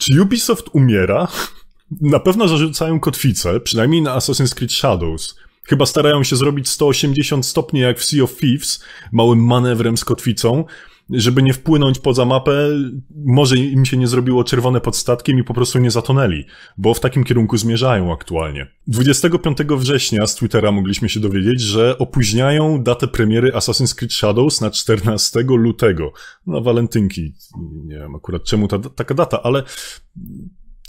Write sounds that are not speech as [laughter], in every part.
Czy Ubisoft umiera? Na pewno zarzucają kotwicę, przynajmniej na Assassin's Creed Shadows. Chyba starają się zrobić 180 stopni jak w Sea of Thieves, małym manewrem z kotwicą, żeby nie wpłynąć poza mapę, może im się nie zrobiło czerwone pod statkiem i po prostu nie zatonęli, bo w takim kierunku zmierzają aktualnie. 25 września z Twittera mogliśmy się dowiedzieć, że opóźniają datę premiery Assassin's Creed Shadows na 14 lutego. Na no, walentynki, nie wiem akurat czemu ta, taka data, ale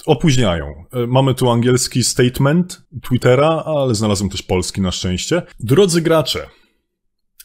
opóźniają. E, mamy tu angielski statement Twittera, ale znalazłem też polski na szczęście. Drodzy gracze,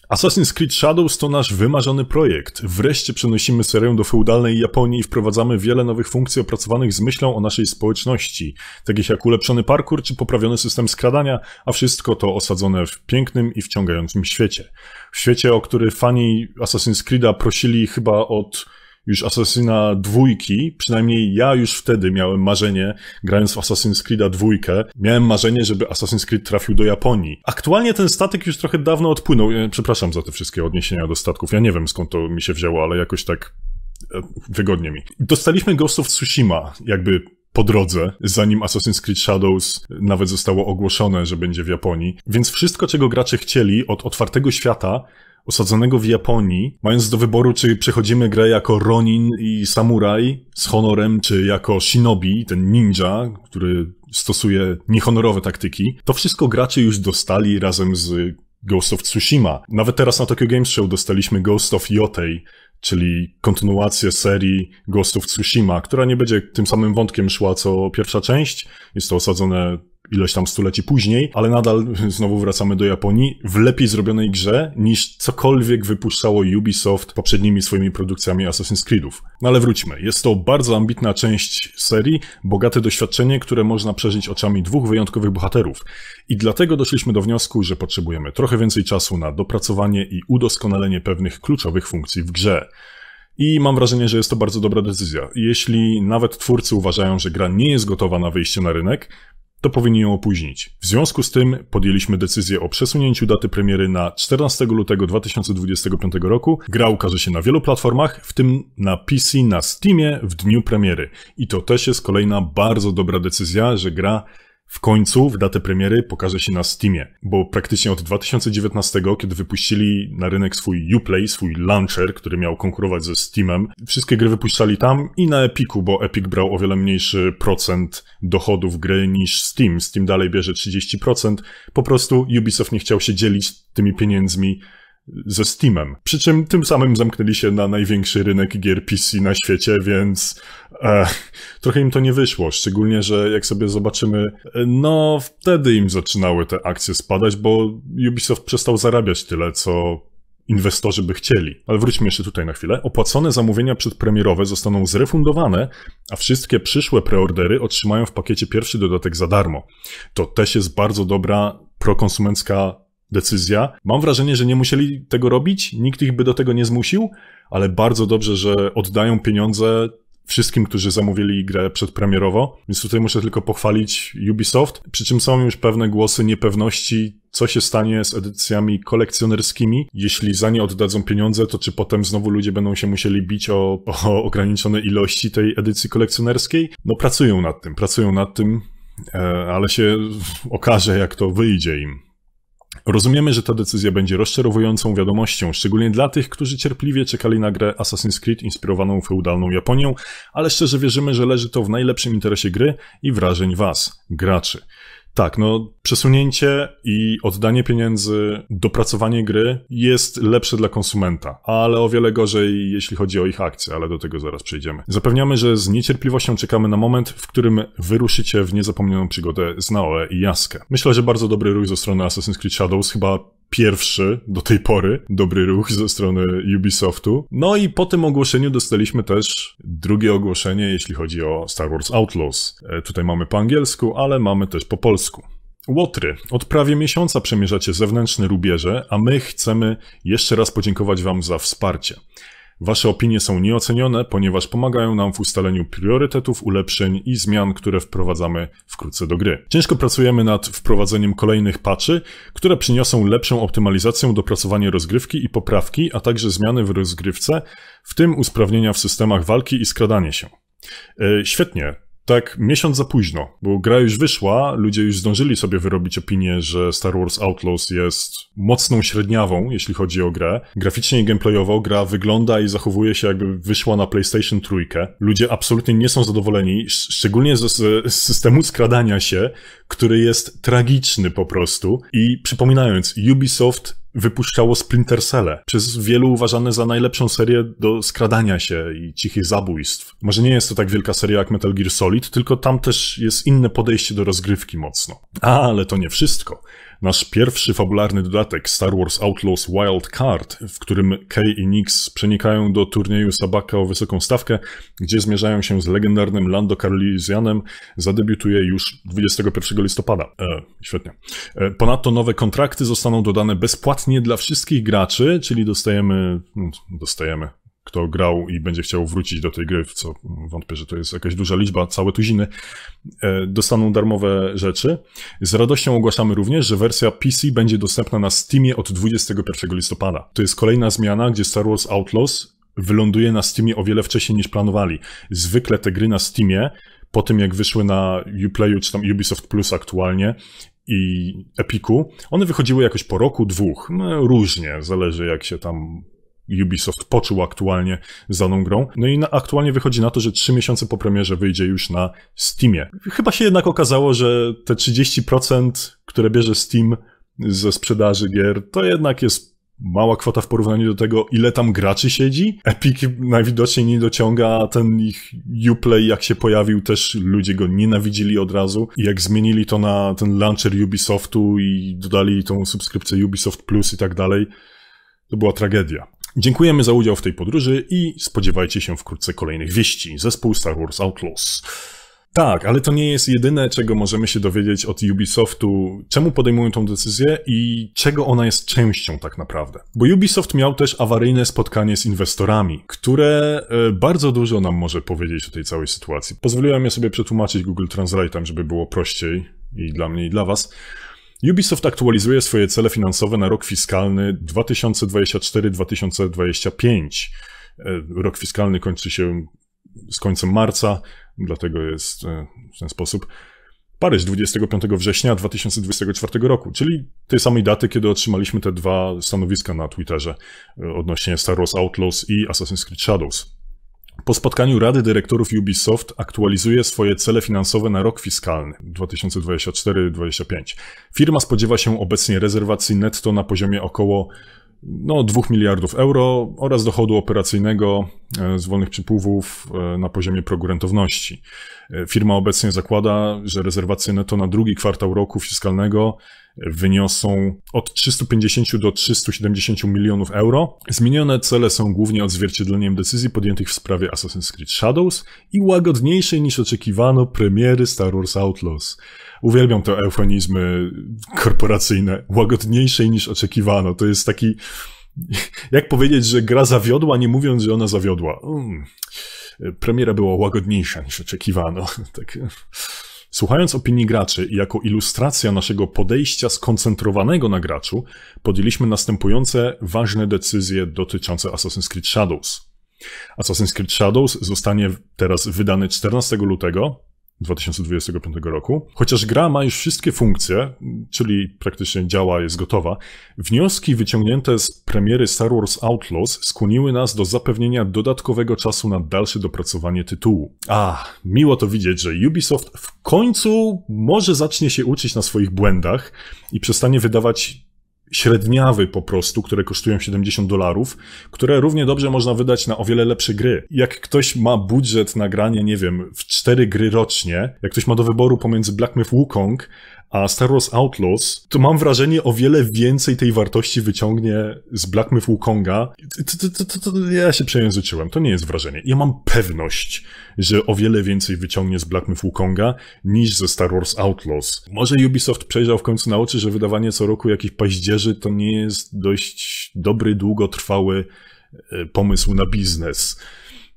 Assassin's Creed Shadows to nasz wymarzony projekt. Wreszcie przenosimy serię do feudalnej Japonii i wprowadzamy wiele nowych funkcji opracowanych z myślą o naszej społeczności, takich jak ulepszony parkour czy poprawiony system skradania, a wszystko to osadzone w pięknym i wciągającym świecie. W świecie, o który fani Assassin's Creed'a prosili chyba od już Assassina dwójki, przynajmniej ja już wtedy miałem marzenie, grając w Assassin's Creed'a dwójkę, miałem marzenie, żeby Assassin's Creed trafił do Japonii. Aktualnie ten statek już trochę dawno odpłynął, przepraszam za te wszystkie odniesienia do statków, ja nie wiem skąd to mi się wzięło, ale jakoś tak e, wygodnie mi. Dostaliśmy Ghost of Tsushima, jakby po drodze, zanim Assassin's Creed Shadows nawet zostało ogłoszone, że będzie w Japonii. Więc wszystko, czego gracze chcieli od otwartego świata, osadzonego w Japonii, mając do wyboru, czy przechodzimy grę jako Ronin i Samuraj z honorem, czy jako Shinobi, ten ninja, który stosuje niehonorowe taktyki, to wszystko gracze już dostali razem z Ghost of Tsushima. Nawet teraz na Tokyo Games Show dostaliśmy Ghost of Yotei, czyli kontynuację serii Ghost of Tsushima, która nie będzie tym samym wątkiem szła co pierwsza część. Jest to osadzone ileś tam stuleci później, ale nadal [laughs] znowu wracamy do Japonii w lepiej zrobionej grze niż cokolwiek wypuszczało Ubisoft poprzednimi swoimi produkcjami Assassin's Creedów. No ale wróćmy. Jest to bardzo ambitna część serii, bogate doświadczenie, które można przeżyć oczami dwóch wyjątkowych bohaterów. I dlatego doszliśmy do wniosku, że potrzebujemy trochę więcej czasu na dopracowanie i udoskonalenie pewnych kluczowych funkcji w grze. I mam wrażenie, że jest to bardzo dobra decyzja. Jeśli nawet twórcy uważają, że gra nie jest gotowa na wyjście na rynek, to powinni ją opóźnić. W związku z tym podjęliśmy decyzję o przesunięciu daty premiery na 14 lutego 2025 roku. Gra ukaże się na wielu platformach, w tym na PC na Steamie w dniu premiery. I to też jest kolejna bardzo dobra decyzja, że gra w końcu w datę premiery pokaże się na Steamie, bo praktycznie od 2019, kiedy wypuścili na rynek swój Uplay, swój launcher, który miał konkurować ze Steamem, wszystkie gry wypuszczali tam i na Epiku, bo Epic brał o wiele mniejszy procent dochodów gry niż Steam. Steam dalej bierze 30%. Po prostu Ubisoft nie chciał się dzielić tymi pieniędzmi ze Steamem. Przy czym tym samym zamknęli się na największy rynek gier PC na świecie, więc e, trochę im to nie wyszło. Szczególnie, że jak sobie zobaczymy, e, no wtedy im zaczynały te akcje spadać, bo Ubisoft przestał zarabiać tyle, co inwestorzy by chcieli. Ale wróćmy jeszcze tutaj na chwilę. Opłacone zamówienia przedpremierowe zostaną zrefundowane, a wszystkie przyszłe preordery otrzymają w pakiecie pierwszy dodatek za darmo. To też jest bardzo dobra prokonsumencka decyzja. Mam wrażenie, że nie musieli tego robić, nikt ich by do tego nie zmusił, ale bardzo dobrze, że oddają pieniądze wszystkim, którzy zamówili grę przedpremierowo, więc tutaj muszę tylko pochwalić Ubisoft, przy czym są już pewne głosy niepewności, co się stanie z edycjami kolekcjonerskimi. Jeśli za nie oddadzą pieniądze, to czy potem znowu ludzie będą się musieli bić o, o ograniczone ilości tej edycji kolekcjonerskiej? No pracują nad tym, pracują nad tym, e, ale się okaże, jak to wyjdzie im. Rozumiemy, że ta decyzja będzie rozczarowującą wiadomością, szczególnie dla tych, którzy cierpliwie czekali na grę Assassin's Creed inspirowaną feudalną Japonią, ale szczerze wierzymy, że leży to w najlepszym interesie gry i wrażeń Was, graczy. Tak, no przesunięcie i oddanie pieniędzy, dopracowanie gry jest lepsze dla konsumenta, ale o wiele gorzej jeśli chodzi o ich akcje, ale do tego zaraz przejdziemy. Zapewniamy, że z niecierpliwością czekamy na moment, w którym wyruszycie w niezapomnianą przygodę z Naoe i Jaskę. Myślę, że bardzo dobry ruch ze strony Assassin's Creed Shadows, chyba pierwszy do tej pory dobry ruch ze strony Ubisoftu. No i po tym ogłoszeniu dostaliśmy też drugie ogłoszenie, jeśli chodzi o Star Wars Outlaws. E, tutaj mamy po angielsku, ale mamy też po polsku. Łotry, od prawie miesiąca przemierzacie zewnętrzne rubieże, a my chcemy jeszcze raz podziękować Wam za wsparcie. Wasze opinie są nieocenione, ponieważ pomagają nam w ustaleniu priorytetów, ulepszeń i zmian, które wprowadzamy wkrótce do gry. Ciężko pracujemy nad wprowadzeniem kolejnych patchy, które przyniosą lepszą optymalizację, dopracowanie rozgrywki i poprawki, a także zmiany w rozgrywce, w tym usprawnienia w systemach walki i skradanie się. Yy, świetnie, tak miesiąc za późno, bo gra już wyszła, ludzie już zdążyli sobie wyrobić opinię, że Star Wars Outlaws jest mocną średniawą, jeśli chodzi o grę. Graficznie i gameplayowo gra wygląda i zachowuje się jakby wyszła na PlayStation trójkę. Ludzie absolutnie nie są zadowoleni, szczególnie z, z systemu skradania się, który jest tragiczny po prostu. I przypominając, Ubisoft wypuszczało Splinter Cell przez wielu uważane za najlepszą serię do skradania się i cichych zabójstw. Może nie jest to tak wielka seria jak Metal Gear Solid, tylko tam też jest inne podejście do rozgrywki mocno. A, ale to nie wszystko. Nasz pierwszy fabularny dodatek Star Wars Outlaws Wild Card, w którym Kay i Nix przenikają do turnieju Sabaka o wysoką stawkę, gdzie zmierzają się z legendarnym Lando Carlisianem, zadebiutuje już 21 listopada. E, świetnie. E, ponadto nowe kontrakty zostaną dodane bezpłatnie dla wszystkich graczy, czyli dostajemy, no, dostajemy, kto grał i będzie chciał wrócić do tej gry, w co wątpię, że to jest jakaś duża liczba, całe tuziny, e, dostaną darmowe rzeczy. Z radością ogłaszamy również, że wersja PC będzie dostępna na Steamie od 21 listopada. To jest kolejna zmiana, gdzie Star Wars Outlaws wyląduje na Steamie o wiele wcześniej niż planowali. Zwykle te gry na Steamie, po tym jak wyszły na Uplayu czy tam Ubisoft Plus aktualnie, i Epiku, one wychodziły jakoś po roku, dwóch, no, różnie, zależy jak się tam Ubisoft poczuł aktualnie z daną grą. No i na, aktualnie wychodzi na to, że trzy miesiące po premierze wyjdzie już na Steamie. Chyba się jednak okazało, że te 30%, które bierze Steam ze sprzedaży gier, to jednak jest mała kwota w porównaniu do tego, ile tam graczy siedzi. Epic najwidoczniej nie dociąga ten ich Uplay, jak się pojawił, też ludzie go nienawidzili od razu. I jak zmienili to na ten launcher Ubisoftu i dodali tą subskrypcję Ubisoft Plus i tak dalej, to była tragedia. Dziękujemy za udział w tej podróży i spodziewajcie się wkrótce kolejnych wieści. Zespół Star Wars Outlaws. Tak, ale to nie jest jedyne, czego możemy się dowiedzieć od Ubisoftu, czemu podejmują tą decyzję i czego ona jest częścią tak naprawdę. Bo Ubisoft miał też awaryjne spotkanie z inwestorami, które e, bardzo dużo nam może powiedzieć o tej całej sytuacji. Pozwoliłem ja sobie przetłumaczyć Google Translate'em, żeby było prościej i dla mnie i dla was. Ubisoft aktualizuje swoje cele finansowe na rok fiskalny 2024-2025. E, rok fiskalny kończy się z końcem marca, dlatego jest e, w ten sposób. Paryż 25 września 2024 roku, czyli tej samej daty, kiedy otrzymaliśmy te dwa stanowiska na Twitterze e, odnośnie Star Wars Outlaws i Assassin's Creed Shadows. Po spotkaniu Rady Dyrektorów Ubisoft aktualizuje swoje cele finansowe na rok fiskalny 2024-2025. Firma spodziewa się obecnie rezerwacji netto na poziomie około no, 2 miliardów euro oraz dochodu operacyjnego e, z wolnych przypływów e, na poziomie progu rentowności. E, firma obecnie zakłada, że rezerwacje netto na drugi kwartał roku fiskalnego wyniosą od 350 do 370 milionów euro. Zmienione cele są głównie odzwierciedleniem decyzji podjętych w sprawie Assassin's Creed Shadows i łagodniejszej niż oczekiwano premiery Star Wars Outlaws. Uwielbiam te eufemizmy korporacyjne. Łagodniejszej niż oczekiwano. To jest taki jak powiedzieć, że gra zawiodła, nie mówiąc, że ona zawiodła. Mm. Premiera była łagodniejsza niż oczekiwano. [laughs] Tak. Słuchając opinii graczy i jako ilustracja naszego podejścia skoncentrowanego na graczu, podjęliśmy następujące ważne decyzje dotyczące Assassin's Creed Shadows. Assassin's Creed Shadows zostanie teraz wydany 14 lutego, 2025 roku. Chociaż gra ma już wszystkie funkcje, czyli praktycznie działa, jest gotowa, wnioski wyciągnięte z premiery Star Wars Outlaws skłoniły nas do zapewnienia dodatkowego czasu na dalsze dopracowanie tytułu. A, miło to widzieć, że Ubisoft w końcu może zacznie się uczyć na swoich błędach i przestanie wydawać średniawy po prostu, które kosztują 70 dolarów, które równie dobrze można wydać na o wiele lepsze gry. Jak ktoś ma budżet na granie, nie wiem, w cztery gry rocznie, jak ktoś ma do wyboru pomiędzy Black Myth Wukong a Star Wars Outlaws, to mam wrażenie o wiele więcej tej wartości wyciągnie z Black Myth Wukonga. To, to, to, to, ja się przejęzyczyłem, to nie jest wrażenie. Ja mam pewność, że o wiele więcej wyciągnie z Black Myth Wukonga niż ze Star Wars Outlaws. Może Ubisoft przejrzał w końcu na oczy, że wydawanie co roku jakichś paździerzy to nie jest dość dobry, długotrwały e, pomysł na biznes.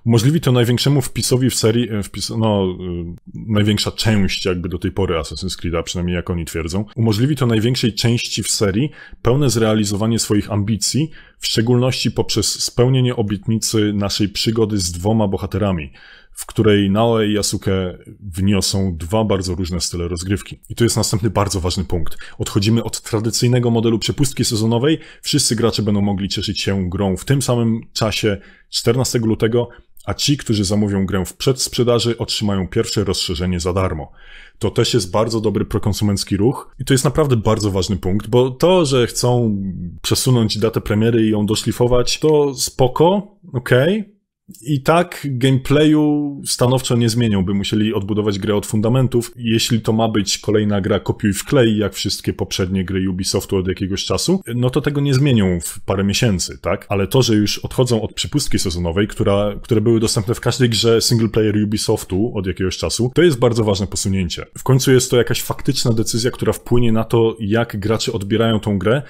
Umożliwi to największemu wpisowi w serii, e, wpis, no, e, największa część jakby do tej pory Assassin's Creed'a, przynajmniej jak oni twierdzą, umożliwi to największej części w serii pełne zrealizowanie swoich ambicji, w szczególności poprzez spełnienie obietnicy naszej przygody z dwoma bohaterami, w której Nao i Yasuke wniosą dwa bardzo różne style rozgrywki. I tu jest następny bardzo ważny punkt. Odchodzimy od tradycyjnego modelu przepustki sezonowej, wszyscy gracze będą mogli cieszyć się grą w tym samym czasie 14 lutego a ci, którzy zamówią grę w przedsprzedaży, otrzymają pierwsze rozszerzenie za darmo. To też jest bardzo dobry prokonsumencki ruch i to jest naprawdę bardzo ważny punkt, bo to, że chcą przesunąć datę premiery i ją doszlifować, to spoko, okej, okay i tak gameplayu stanowczo nie zmienią, by musieli odbudować grę od fundamentów. Jeśli to ma być kolejna gra kopiuj wklej, jak wszystkie poprzednie gry Ubisoftu od jakiegoś czasu, no to tego nie zmienią w parę miesięcy, tak? Ale to, że już odchodzą od przypustki sezonowej, która, które były dostępne w każdej grze singleplayer Ubisoftu od jakiegoś czasu, to jest bardzo ważne posunięcie. W końcu jest to jakaś faktyczna decyzja, która wpłynie na to, jak gracze odbierają tą grę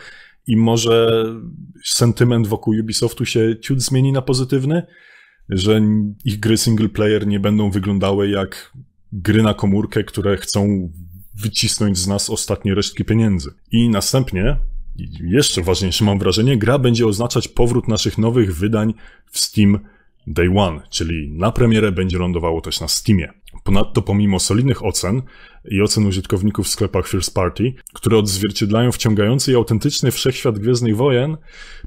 i może sentyment wokół Ubisoftu się ciut zmieni na pozytywny, że ich gry single player nie będą wyglądały jak gry na komórkę, które chcą wycisnąć z nas ostatnie resztki pieniędzy. I następnie, jeszcze ważniejsze mam wrażenie, gra będzie oznaczać powrót naszych nowych wydań w Steam Day One, czyli na premierę będzie lądowało też na Steamie. Ponadto pomimo solidnych ocen i ocen użytkowników w sklepach First Party, które odzwierciedlają wciągający i autentyczny wszechświat Gwiezdnych Wojen,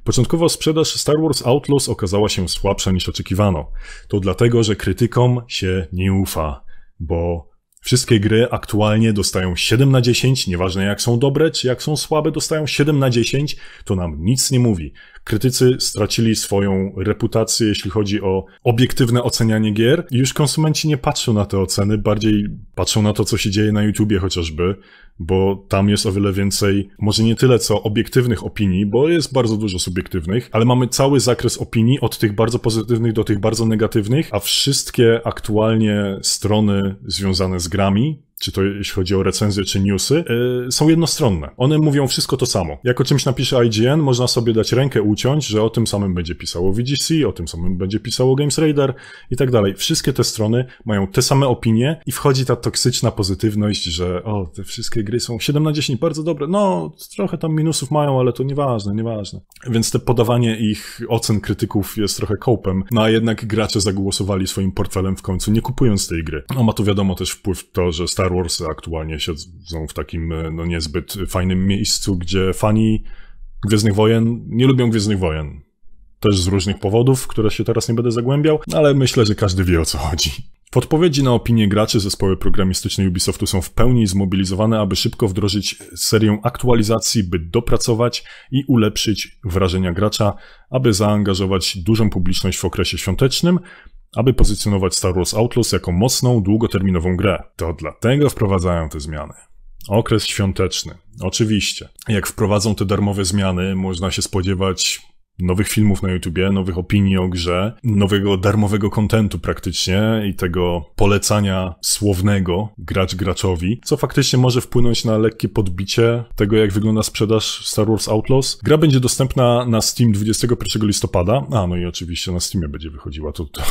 początkowo sprzedaż Star Wars Outlaws okazała się słabsza niż oczekiwano. To dlatego, że krytykom się nie ufa, bo Wszystkie gry aktualnie dostają 7 na 10, nieważne jak są dobre czy jak są słabe, dostają 7 na 10, to nam nic nie mówi krytycy stracili swoją reputację, jeśli chodzi o obiektywne ocenianie gier. I już konsumenci nie patrzą na te oceny, bardziej patrzą na to, co się dzieje na YouTubie chociażby, bo tam jest o wiele więcej, może nie tyle co obiektywnych opinii, bo jest bardzo dużo subiektywnych, ale mamy cały zakres opinii od tych bardzo pozytywnych do tych bardzo negatywnych, a wszystkie aktualnie strony związane z grami czy to jeśli chodzi o recenzje czy newsy, yy, są jednostronne. One mówią wszystko to samo. Jak o czymś napisze IGN, można sobie dać rękę uciąć, że o tym samym będzie pisało VGC, o tym samym będzie pisało Games Radar i tak dalej. Wszystkie te strony mają te same opinie i wchodzi ta toksyczna pozytywność, że o, te wszystkie gry są 7 na 10, bardzo dobre. No, trochę tam minusów mają, ale to nieważne, nieważne. Więc te podawanie ich ocen krytyków jest trochę kołpem, no a jednak gracze zagłosowali swoim portfelem w końcu, nie kupując tej gry. No ma tu wiadomo też wpływ to, że Star Star aktualnie siedzą w takim e, no niezbyt fajnym miejscu, gdzie fani Gwiezdnych Wojen nie lubią Gwiezdnych Wojen. Też z różnych powodów, które się teraz nie będę zagłębiał, ale myślę, że każdy wie o co chodzi. W odpowiedzi na opinie graczy zespoły programistyczne Ubisoftu są w pełni zmobilizowane, aby szybko wdrożyć serię aktualizacji, by dopracować i ulepszyć wrażenia gracza, aby zaangażować dużą publiczność w okresie świątecznym, aby pozycjonować Star Wars Outlaws jako mocną, długoterminową grę. To dlatego wprowadzają te zmiany. Okres świąteczny. Oczywiście. Jak wprowadzą te darmowe zmiany, można się spodziewać nowych filmów na YouTubie, nowych opinii o grze, nowego darmowego kontentu praktycznie i tego polecania słownego gracz graczowi, co faktycznie może wpłynąć na lekkie podbicie tego, jak wygląda sprzedaż Star Wars Outlaws. Gra będzie dostępna na Steam 21 listopada, a no i oczywiście na Steamie będzie wychodziła, to, to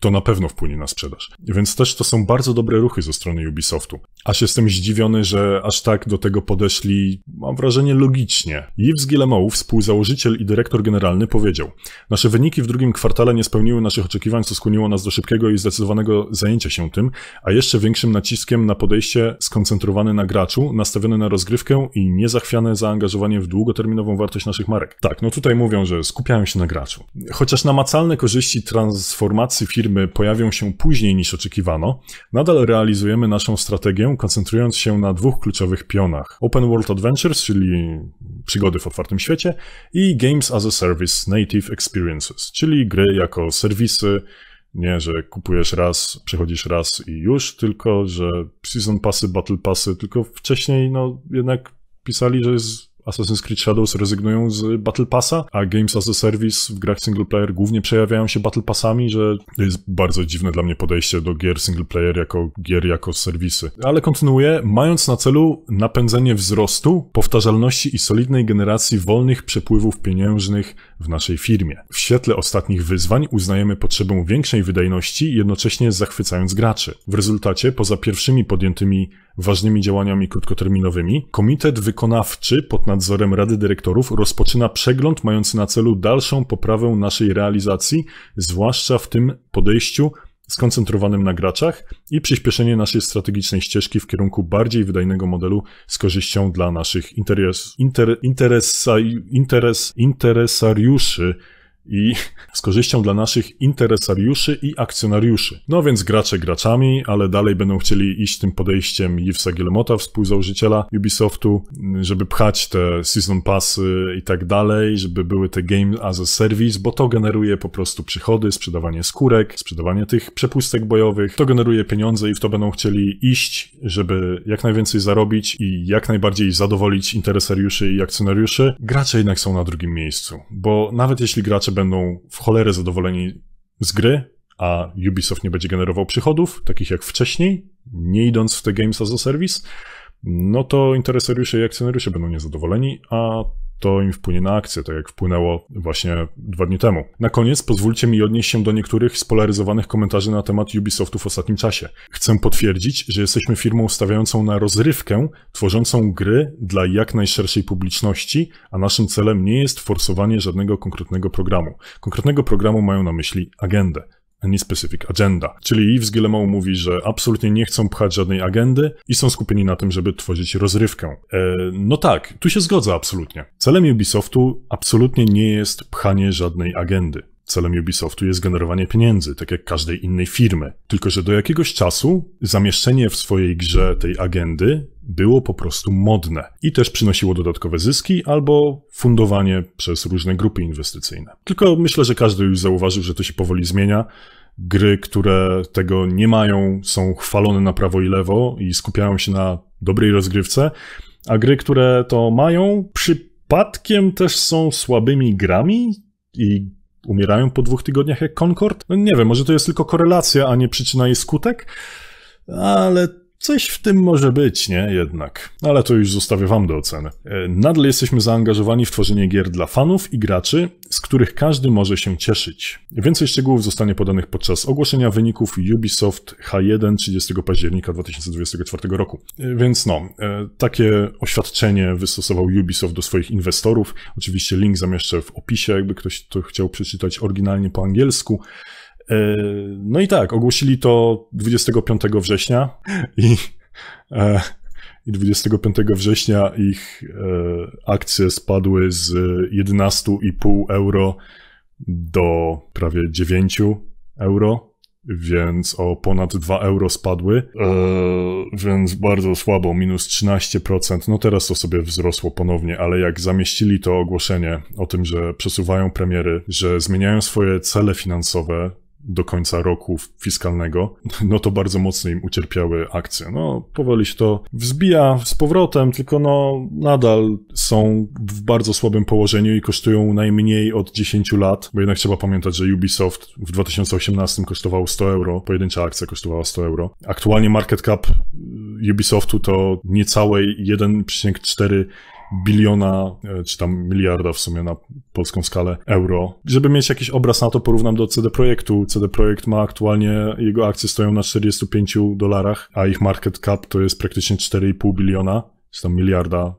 to na pewno wpłynie na sprzedaż. Więc też to są bardzo dobre ruchy ze strony Ubisoftu. Aż jestem zdziwiony, że aż tak do tego podeszli, mam wrażenie, logicznie. Yves Guillemot, współzałożyciel i dyrektor generalny, powiedział Nasze wyniki w drugim kwartale nie spełniły naszych oczekiwań, co skłoniło nas do szybkiego i zdecydowanego zajęcia się tym, a jeszcze większym naciskiem na podejście skoncentrowane na graczu, nastawione na rozgrywkę i niezachwiane zaangażowanie w długoterminową wartość naszych marek. Tak, no tutaj mówią, że skupiają się na graczu. Chociaż namacalne korzyści transformacji firmy firmy pojawią się później niż oczekiwano, nadal realizujemy naszą strategię, koncentrując się na dwóch kluczowych pionach: Open World Adventures, czyli przygody w otwartym świecie, i Games as a Service Native Experiences, czyli gry jako serwisy. Nie, że kupujesz raz, przechodzisz raz i już, tylko że season passy, battle passy, tylko wcześniej no jednak pisali, że jest Assassin's Creed Shadows rezygnują z Battle Passa, a Games as a Service w grach single player głównie przejawiają się Battle Passami, że jest bardzo dziwne dla mnie podejście do gier single player jako gier jako serwisy. Ale kontynuuję, mając na celu napędzenie wzrostu, powtarzalności i solidnej generacji wolnych przepływów pieniężnych w naszej firmie. W świetle ostatnich wyzwań uznajemy potrzebę większej wydajności, jednocześnie zachwycając graczy. W rezultacie, poza pierwszymi podjętymi ważnymi działaniami krótkoterminowymi, komitet wykonawczy pod nadzorem Rady Dyrektorów rozpoczyna przegląd mający na celu dalszą poprawę naszej realizacji, zwłaszcza w tym podejściu skoncentrowanym na graczach i przyspieszenie naszej strategicznej ścieżki w kierunku bardziej wydajnego modelu z korzyścią dla naszych interes, inter, interesa, interes, interesariuszy i z korzyścią dla naszych interesariuszy i akcjonariuszy. No więc gracze graczami, ale dalej będą chcieli iść tym podejściem Yvesa Gilmota, współzałożyciela Ubisoftu, żeby pchać te season passy i tak dalej, żeby były te game as a service, bo to generuje po prostu przychody, sprzedawanie skórek, sprzedawanie tych przepustek bojowych, to generuje pieniądze i w to będą chcieli iść, żeby jak najwięcej zarobić i jak najbardziej zadowolić interesariuszy i akcjonariuszy. Gracze jednak są na drugim miejscu, bo nawet jeśli gracze będą w cholerę zadowoleni z gry, a Ubisoft nie będzie generował przychodów, takich jak wcześniej, nie idąc w te Games as a Service, no to interesariusze i akcjonariusze będą niezadowoleni, a to im wpłynie na akcję, tak jak wpłynęło właśnie dwa dni temu. Na koniec pozwólcie mi odnieść się do niektórych spolaryzowanych komentarzy na temat Ubisoftu w ostatnim czasie. Chcę potwierdzić, że jesteśmy firmą stawiającą na rozrywkę, tworzącą gry dla jak najszerszej publiczności, a naszym celem nie jest forsowanie żadnego konkretnego programu. Konkretnego programu mają na myśli agendę any specific agenda. Czyli Yves Guillemot mówi, że absolutnie nie chcą pchać żadnej agendy i są skupieni na tym, żeby tworzyć rozrywkę. E, no tak, tu się zgodzę absolutnie. Celem Ubisoftu absolutnie nie jest pchanie żadnej agendy. Celem Ubisoftu jest generowanie pieniędzy, tak jak każdej innej firmy. Tylko, że do jakiegoś czasu zamieszczenie w swojej grze tej agendy było po prostu modne i też przynosiło dodatkowe zyski albo fundowanie przez różne grupy inwestycyjne. Tylko myślę, że każdy już zauważył, że to się powoli zmienia. Gry, które tego nie mają, są chwalone na prawo i lewo i skupiają się na dobrej rozgrywce, a gry, które to mają, przypadkiem też są słabymi grami i umierają po dwóch tygodniach jak Concord? No nie wiem, może to jest tylko korelacja, a nie przyczyna i skutek? Ale coś w tym może być, nie? Jednak. Ale to już zostawię wam do oceny. E, nadal jesteśmy zaangażowani w tworzenie gier dla fanów i graczy, z których każdy może się cieszyć. Więcej szczegółów zostanie podanych podczas ogłoszenia wyników Ubisoft H1 30 października 2024 roku. E, więc no, e, takie oświadczenie wystosował Ubisoft do swoich inwestorów. Oczywiście link zamieszczę w opisie, jakby ktoś to chciał przeczytać oryginalnie po angielsku. E, no i tak, ogłosili to 25 września i, e, i 25 września ich e, akcje spadły z 11,5 euro do prawie 9 euro, więc o ponad 2 euro spadły, więc bardzo słabo, minus 13%. No teraz to sobie wzrosło ponownie, ale jak zamieścili to ogłoszenie o tym, że przesuwają premiery, że zmieniają swoje cele finansowe, do końca roku fiskalnego, no to bardzo mocno im ucierpiały akcje. No, powoli się to wzbija z powrotem, tylko no nadal są w bardzo słabym położeniu i kosztują najmniej od 10 lat, bo jednak trzeba pamiętać, że Ubisoft w 2018 kosztował 100 euro, pojedyncza akcja kosztowała 100 euro. Aktualnie market cap Ubisoftu to niecałe 1,4 biliona, e, czy tam miliarda w sumie na polską skalę euro. Żeby mieć jakiś obraz na to, porównam do CD Projektu. CD Projekt ma aktualnie, jego akcje stoją na 45 dolarach, a ich market cap to jest praktycznie 4,5 biliona, czy tam miliarda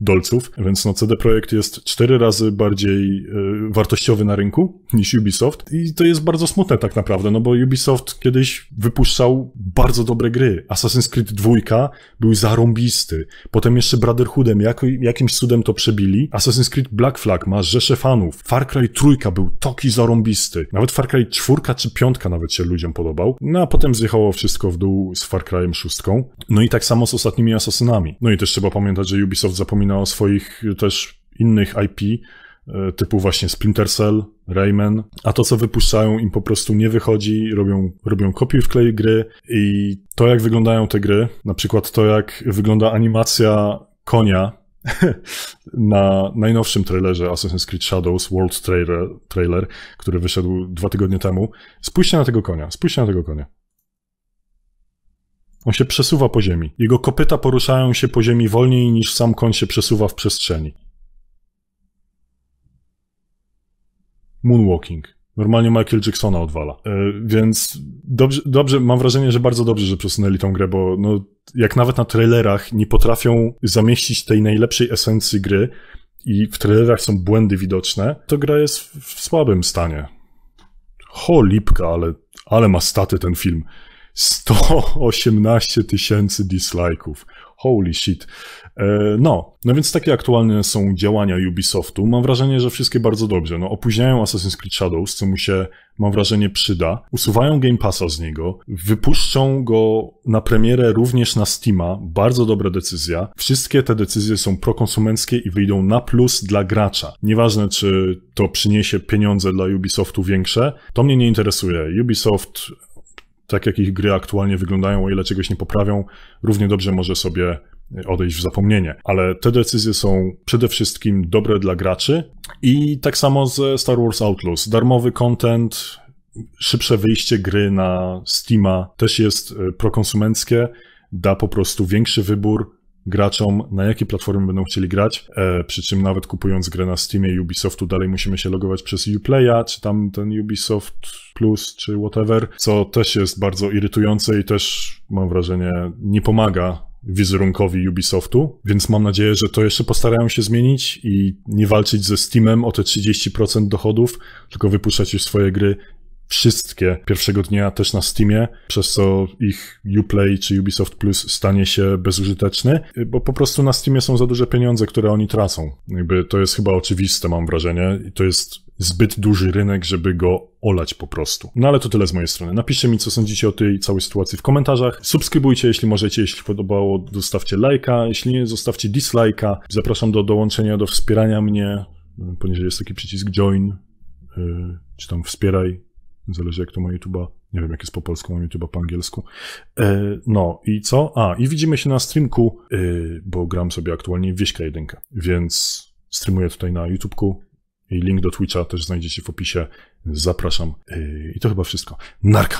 dolców, więc no CD Projekt jest cztery razy bardziej y, wartościowy na rynku niż Ubisoft i to jest bardzo smutne tak naprawdę, no bo Ubisoft kiedyś wypuszczał bardzo dobre gry. Assassin's Creed 2 był zarąbisty, potem jeszcze Brotherhoodem jak, jakimś cudem to przebili. Assassin's Creed Black Flag ma rzesze fanów. Far Cry 3 był toki zarąbisty. Nawet Far Cry 4 czy 5 nawet się ludziom podobał. No a potem zjechało wszystko w dół z Far Cryem 6. No i tak samo z ostatnimi Assassinami. No i też trzeba pamiętać, że Ubisoft zapomina o swoich też innych IP, e, typu właśnie Splinter Cell, Rayman, a to co wypuszczają im po prostu nie wychodzi, robią, robią kopiuj wklej gry i to jak wyglądają te gry, na przykład to jak wygląda animacja konia [laughs] na najnowszym trailerze Assassin's Creed Shadows World trailer, trailer, który wyszedł dwa tygodnie temu. Spójrzcie na tego konia, spójrzcie na tego konia. On się przesuwa po ziemi. Jego kopyta poruszają się po ziemi wolniej niż sam koń się przesuwa w przestrzeni. Moonwalking. Normalnie Michael Jacksona odwala. E, więc dobrze, dobrze, mam wrażenie, że bardzo dobrze, że przesunęli tą grę, bo no, jak nawet na trailerach nie potrafią zamieścić tej najlepszej esencji gry i w trailerach są błędy widoczne, to gra jest w słabym stanie. Ho, lipka, ale, ale ma staty ten film. 118 tysięcy dislike'ów. Holy shit. E, no, no więc takie aktualne są działania Ubisoftu. Mam wrażenie, że wszystkie bardzo dobrze. No, opóźniają Assassin's Creed Shadows, co mu się, mam wrażenie, przyda. Usuwają Game Passa z niego. Wypuszczą go na premierę również na Steama. Bardzo dobra decyzja. Wszystkie te decyzje są prokonsumenckie i wyjdą na plus dla gracza. Nieważne, czy to przyniesie pieniądze dla Ubisoftu większe, to mnie nie interesuje. Ubisoft tak jak ich gry aktualnie wyglądają, o ile czegoś nie poprawią, równie dobrze może sobie odejść w zapomnienie. Ale te decyzje są przede wszystkim dobre dla graczy i tak samo ze Star Wars Outlaws. Darmowy content, szybsze wyjście gry na Steama też jest e, prokonsumenckie, da po prostu większy wybór, graczom, na jakie platformy będą chcieli grać, e, przy czym nawet kupując grę na Steamie Ubisoftu dalej musimy się logować przez Uplaya, czy tam ten Ubisoft Plus, czy whatever, co też jest bardzo irytujące i też mam wrażenie nie pomaga wizerunkowi Ubisoftu, więc mam nadzieję, że to jeszcze postarają się zmienić i nie walczyć ze Steamem o te 30% dochodów, tylko wypuszczać już swoje gry wszystkie pierwszego dnia też na Steamie, przez co ich Uplay czy Ubisoft Plus stanie się bezużyteczny, bo po prostu na Steamie są za duże pieniądze, które oni tracą. Jakby to jest chyba oczywiste, mam wrażenie, i to jest zbyt duży rynek, żeby go olać po prostu. No ale to tyle z mojej strony. Napiszcie mi, co sądzicie o tej całej sytuacji w komentarzach. Subskrybujcie, jeśli możecie, jeśli podobało, zostawcie lajka, jeśli nie, zostawcie dislike'a. Zapraszam do dołączenia, do wspierania mnie. Poniżej jest taki przycisk join, y, czy tam wspieraj Zależy jak to ma YouTube'a. Nie wiem, jak jest po polsku, mam YouTube'a po angielsku. Yy, no i co? A, i widzimy się na streamku, yy, bo gram sobie aktualnie Wieśka jedynka, więc streamuję tutaj na YouTube'ku i link do Twitcha też znajdziecie w opisie. Zapraszam. Yy, I to chyba wszystko. Narka!